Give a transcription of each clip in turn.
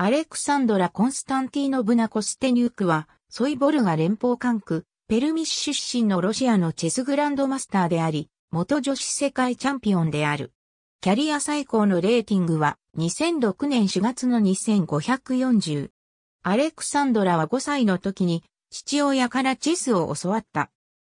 アレクサンドラ・コンスタンティーノブナ・コステニュークは、ソイボルガ連邦管区、ペルミシ出身のロシアのチェスグランドマスターであり、元女子世界チャンピオンである。キャリア最高のレーティングは、2006年4月の2540。アレクサンドラは5歳の時に、父親からチェスを教わった。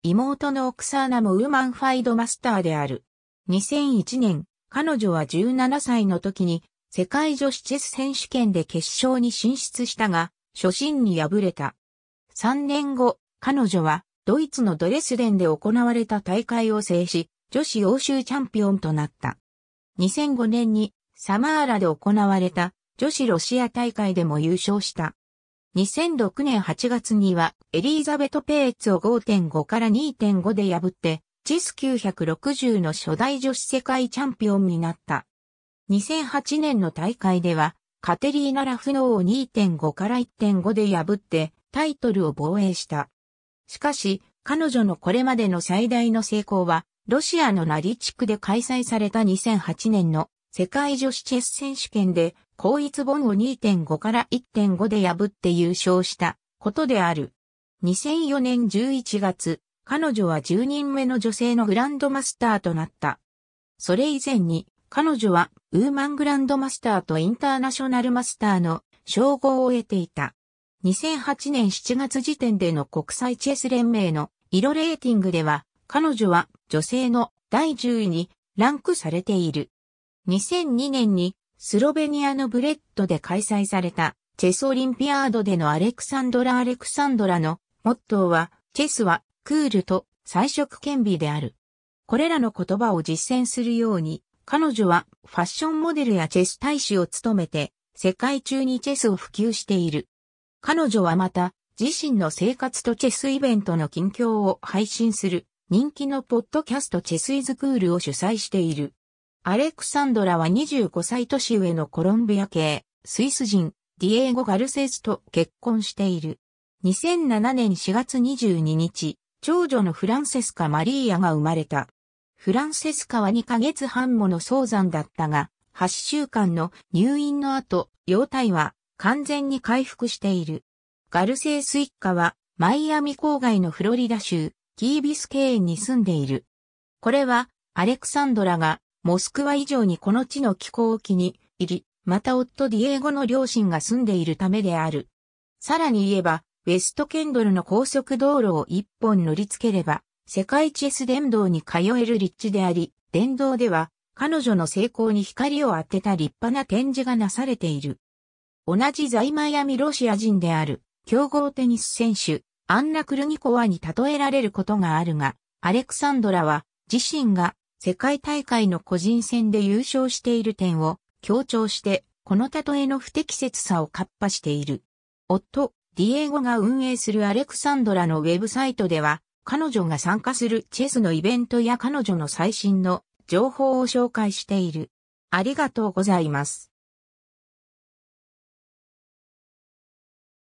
妹のオクサーナもウーマンファイドマスターである。2001年、彼女は17歳の時に世界女子チェス選手権で決勝に進出したが、初心に敗れた。3年後、彼女はドイツのドレスデンで行われた大会を制し、女子欧州チャンピオンとなった。2005年にサマーラで行われた女子ロシア大会でも優勝した。2006年8月にはエリーザベト・ペーツを5.5から2.5で破って、チェス960の初代女子世界チャンピオンになった。2008年の大会では、カテリーナ・ラフノーを2.5から1.5で破ってタイトルを防衛した。しかし、彼女のこれまでの最大の成功は、ロシアのナリ地区で開催された2008年の世界女子チェス選手権で、高一本を2.5から1.5で破って優勝したことである。2004年11月、彼女は10人目の女性のグランドマスターとなった。それ以前に彼女はウーマングランドマスターとインターナショナルマスターの称号を得ていた。2008年7月時点での国際チェス連盟の色レーティングでは、彼女は女性の第10位にランクされている。2002年にスロベニアのブレッドで開催されたチェスオリンピアードでのアレクサンドラ・アレクサンドラのモットーは、チェスはクールと彩色兼備である。これらの言葉を実践するように、彼女はファッションモデルやチェス大使を務めて世界中にチェスを普及している。彼女はまた自身の生活とチェスイベントの近況を配信する人気のポッドキャストチェスイズクールを主催している。アレクサンドラは25歳年上のコロンビア系スイス人ディエゴ・ガルセスと結婚している。2007年4月22日、長女のフランセスカ・マリーアが生まれた。フランセスカは2ヶ月半もの早産だったが、8週間の入院の後、容体は完全に回復している。ガルセース一家は、マイアミ郊外のフロリダ州、キービスケーンに住んでいる。これは、アレクサンドラが、モスクワ以上にこの地の気候を気に入り、また夫ディエゴの両親が住んでいるためである。さらに言えば、ウェストケンドルの高速道路を一本乗りつければ、世界チェス殿堂に通える立地であり、殿堂では彼女の成功に光を当てた立派な展示がなされている。同じ在マイアミロシア人である、強豪テニス選手、アンナ・クルニコワに例えられることがあるが、アレクサンドラは自身が世界大会の個人戦で優勝している点を強調して、この例えの不適切さをカッパしている。夫、ディエゴが運営するアレクサンドラのウェブサイトでは、彼女が参加するチェスのイベントや彼女の最新の情報を紹介している。ありがとうございます。